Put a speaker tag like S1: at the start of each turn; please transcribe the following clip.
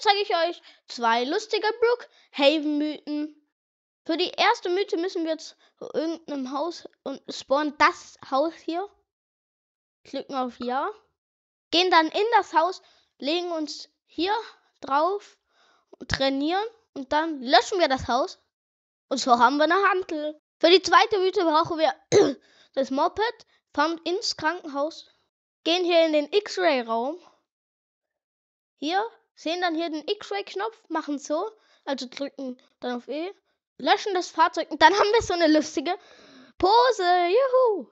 S1: zeige ich euch zwei lustige Brookhaven-Mythen. Für die erste Mythe müssen wir jetzt zu irgendeinem Haus und spawnen das Haus hier. Klicken auf Ja. Gehen dann in das Haus, legen uns hier drauf, trainieren und dann löschen wir das Haus. Und so haben wir eine Handel. Für die zweite Mythe brauchen wir das Moped, fahren ins Krankenhaus, gehen hier in den X-Ray-Raum. Hier sehen dann hier den X-Ray-Knopf, machen so, also drücken dann auf E, löschen das Fahrzeug und dann haben wir so eine lustige Pose. Juhu!